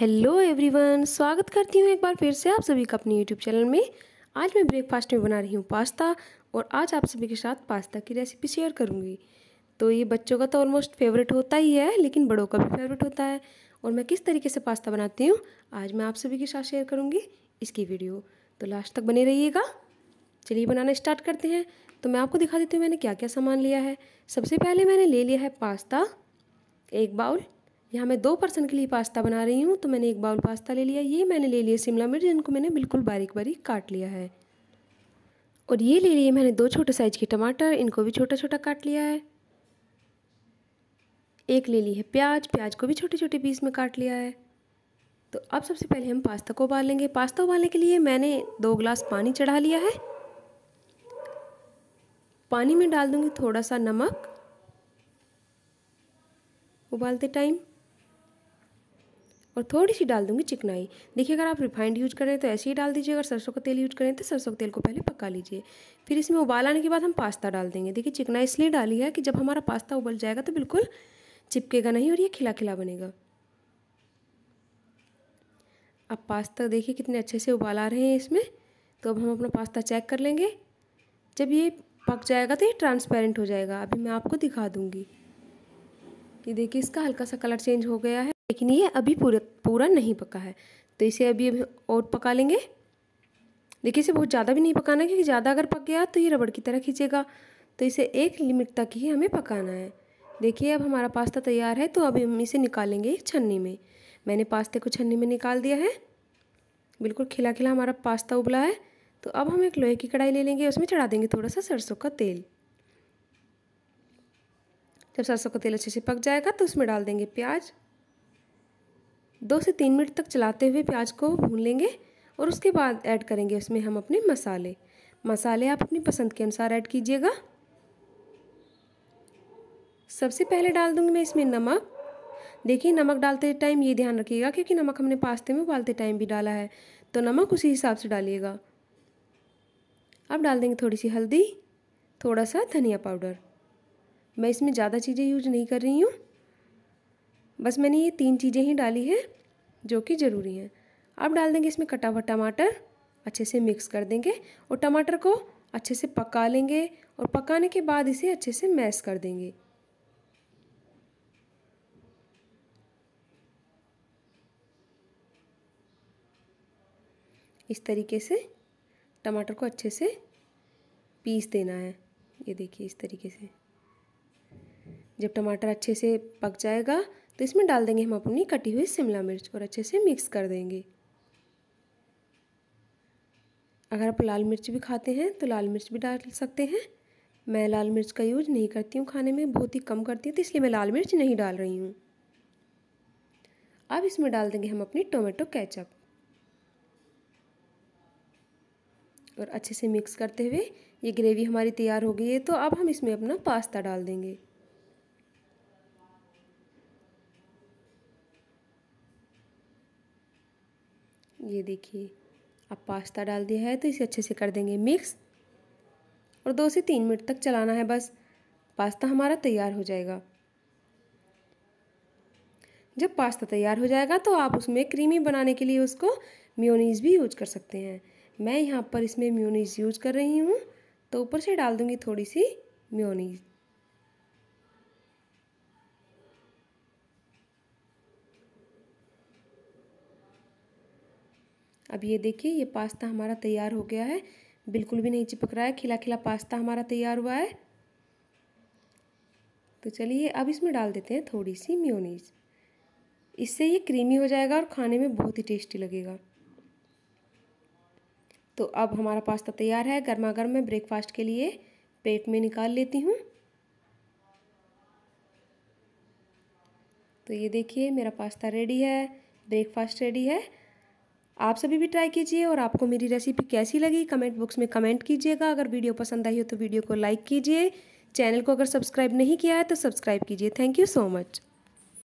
hello everyone स्वागत करती हूँ एक बार फिर से आप सभी का अपने यूट्यूब चैनल में आज मैं ब्रेकफास्ट में बना रही हूँ पास्ता और आज आप सभी के साथ पास्ता की रेसिपी शेयर करूँगी तो ये बच्चों का तो ऑलमोस्ट फेवरेट होता ही है लेकिन बड़ों का भी फेवरेट होता है और मैं किस तरीके से पास्ता बनाती हूँ आज मैं आप सभी के साथ शेयर करूँगी इसकी वीडियो तो लास्ट तक बने रहिएगा चलिए बनाना स्टार्ट करते हैं तो मैं आपको दिखा देती हूँ मैंने क्या क्या सामान लिया है सबसे पहले मैंने ले लिया है पास्ता एक बाउल यहाँ मैं दो पर्सन के लिए पास्ता बना रही हूँ तो मैंने एक बाउल पास्ता ले लिया ये मैंने ले लिया शिमला मिर्च जिनको मैंने बिल्कुल बारीक बारीक काट लिया है और ये ले लिए मैंने दो छोटे साइज के टमाटर इनको भी छोटा छोटा काट लिया है एक ले ली है प्याज प्याज को भी छोटे छोटे पीस में काट लिया है तो अब सबसे पहले हम पास्ता को उबाल लेंगे पास्ता उबालने के लिए मैंने दो गिलास पानी चढ़ा लिया है पानी में डाल दूंगी थोड़ा सा नमक उबालते टाइम और थोड़ी सी डाल दूंगी चिकनाई देखिए अगर आप रिफाइंड यूज करें तो ऐसे ही डाल दीजिए अगर सरसों का तेल यूज करें तो सरसों के तेल को पहले पका लीजिए फिर इसमें उबाल आने के बाद हम पास्ता डाल देंगे देखिए चिकनाई इसलिए डाली है कि जब हमारा पास्ता उबल जाएगा तो बिल्कुल चिपकेगा नहीं और ये खिला खिला बनेगा अब पास्ता देखिए कितने अच्छे से उबाल आ रहे हैं इसमें तो अब हम अपना पास्ता चेक कर लेंगे जब ये पक जाएगा तो ये ट्रांसपेरेंट हो जाएगा अभी मैं आपको दिखा दूँगी ये देखिए इसका हल्का सा कलर चेंज हो गया है लेकिन ये अभी पूरा पूरा नहीं पका है तो इसे अभी और पका लेंगे देखिए इसे बहुत ज़्यादा भी नहीं पकाना क्योंकि ज़्यादा अगर पक गया तो ये रबड़ की तरह खींचेगा तो इसे एक लिमिट तक ही हमें पकाना है देखिए अब हमारा पास्ता तैयार है तो अभी हम इसे निकालेंगे छन्नी में मैंने पास्ते को छन्नी में निकाल दिया है बिल्कुल खिला खिला हमारा पास्ता उबला है तो अब हम एक लोहे की कढ़ाई ले लेंगे उसमें चढ़ा देंगे थोड़ा सा सरसों का तेल जब सरसों का तेल अच्छे से पक जाएगा तो उसमें डाल देंगे प्याज दो से तीन मिनट तक चलाते हुए प्याज को भून लेंगे और उसके बाद ऐड करेंगे उसमें हम अपने मसाले मसाले आप अपनी पसंद के अनुसार ऐड कीजिएगा सबसे पहले डाल दूँगी मैं इसमें नमक देखिए नमक डालते टाइम ये ध्यान रखिएगा क्योंकि नमक हमने पास्ते में उबालते टाइम भी डाला है तो नमक उसी हिसाब से डालिएगा अब डाल देंगे थोड़ी सी हल्दी थोड़ा सा धनिया पाउडर मैं इसमें ज़्यादा चीज़ें यूज नहीं कर रही हूँ बस मैंने ये तीन चीज़ें ही डाली है जो कि ज़रूरी हैं अब डाल देंगे इसमें कटा हुआ टमाटर अच्छे से मिक्स कर देंगे और टमाटर को अच्छे से पका लेंगे और पकाने के बाद इसे अच्छे से मैश कर देंगे इस तरीके से टमाटर को अच्छे से पीस देना है ये देखिए इस तरीके से जब टमाटर अच्छे से पक जाएगा तो इसमें डाल देंगे हम अपनी कटी हुई शिमला मिर्च और अच्छे से मिक्स कर देंगे अगर आप लाल मिर्च भी खाते हैं तो लाल मिर्च भी डाल सकते हैं मैं लाल मिर्च का यूज नहीं करती हूँ खाने में बहुत ही कम करती हूँ तो इसलिए मैं लाल मिर्च नहीं डाल रही हूँ अब इसमें डाल देंगे हम अपनी टोमेटो कैचअप और अच्छे से मिक्स करते हुए ये ग्रेवी हमारी तैयार हो गई है तो अब हम इसमें अपना पास्ता डाल देंगे ये देखिए अब पास्ता डाल दिया है तो इसे अच्छे से कर देंगे मिक्स और दो से तीन मिनट तक चलाना है बस पास्ता हमारा तैयार हो जाएगा जब पास्ता तैयार हो जाएगा तो आप उसमें क्रीमी बनाने के लिए उसको म्योनीज भी यूज कर सकते हैं मैं यहाँ पर इसमें म्योनीज यूज कर रही हूँ तो ऊपर से डाल दूँगी थोड़ी सी म्योनीज अब ये देखिए ये पास्ता हमारा तैयार हो गया है बिल्कुल भी नहीं चिपक रहा है खिला खिला पास्ता हमारा तैयार हुआ है तो चलिए अब इसमें डाल देते हैं थोड़ी सी म्योनीज इससे ये क्रीमी हो जाएगा और खाने में बहुत ही टेस्टी लगेगा तो अब हमारा पास्ता तैयार है गर्मा गर्म मैं ब्रेकफास्ट के लिए पेट में निकाल लेती हूँ तो ये देखिए मेरा पास्ता रेडी है ब्रेकफास्ट रेडी है आप सभी भी ट्राई कीजिए और आपको मेरी रेसिपी कैसी लगी कमेंट बॉक्स में कमेंट कीजिएगा अगर वीडियो पसंद आई हो तो वीडियो को लाइक कीजिए चैनल को अगर सब्सक्राइब नहीं किया है तो सब्सक्राइब कीजिए थैंक यू सो मच